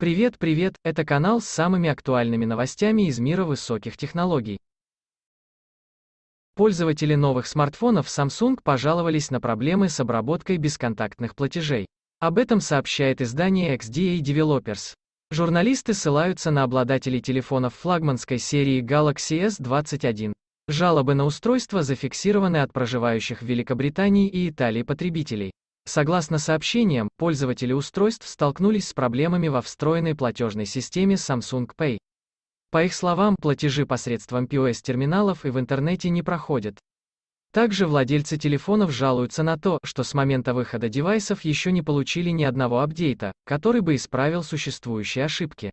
Привет, привет, это канал с самыми актуальными новостями из мира высоких технологий. Пользователи новых смартфонов Samsung пожаловались на проблемы с обработкой бесконтактных платежей. Об этом сообщает издание XDA Developers. Журналисты ссылаются на обладателей телефонов флагманской серии Galaxy S21. Жалобы на устройство зафиксированы от проживающих в Великобритании и Италии потребителей. Согласно сообщениям, пользователи устройств столкнулись с проблемами во встроенной платежной системе Samsung Pay. По их словам, платежи посредством POS-терминалов и в интернете не проходят. Также владельцы телефонов жалуются на то, что с момента выхода девайсов еще не получили ни одного апдейта, который бы исправил существующие ошибки.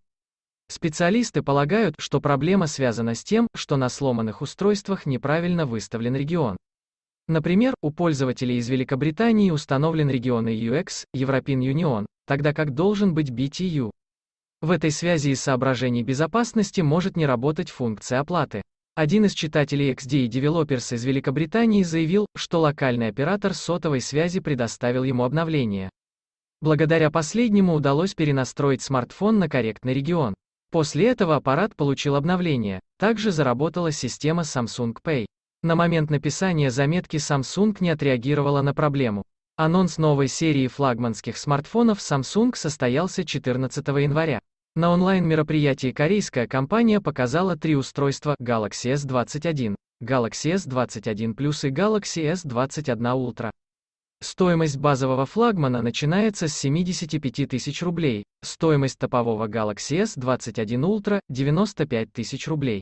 Специалисты полагают, что проблема связана с тем, что на сломанных устройствах неправильно выставлен регион. Например, у пользователей из Великобритании установлен регион EUX, European Union, тогда как должен быть BTU. В этой связи из соображений безопасности может не работать функция оплаты. Один из читателей XDA Developers из Великобритании заявил, что локальный оператор сотовой связи предоставил ему обновление. Благодаря последнему удалось перенастроить смартфон на корректный регион. После этого аппарат получил обновление. Также заработала система Samsung Pay. На момент написания заметки Samsung не отреагировала на проблему. Анонс новой серии флагманских смартфонов Samsung состоялся 14 января. На онлайн-мероприятии корейская компания показала три устройства Galaxy S21, Galaxy S21 Plus и Galaxy S21 Ultra. Стоимость базового флагмана начинается с 75 тысяч рублей, стоимость топового Galaxy S21 Ultra – 95 тысяч рублей.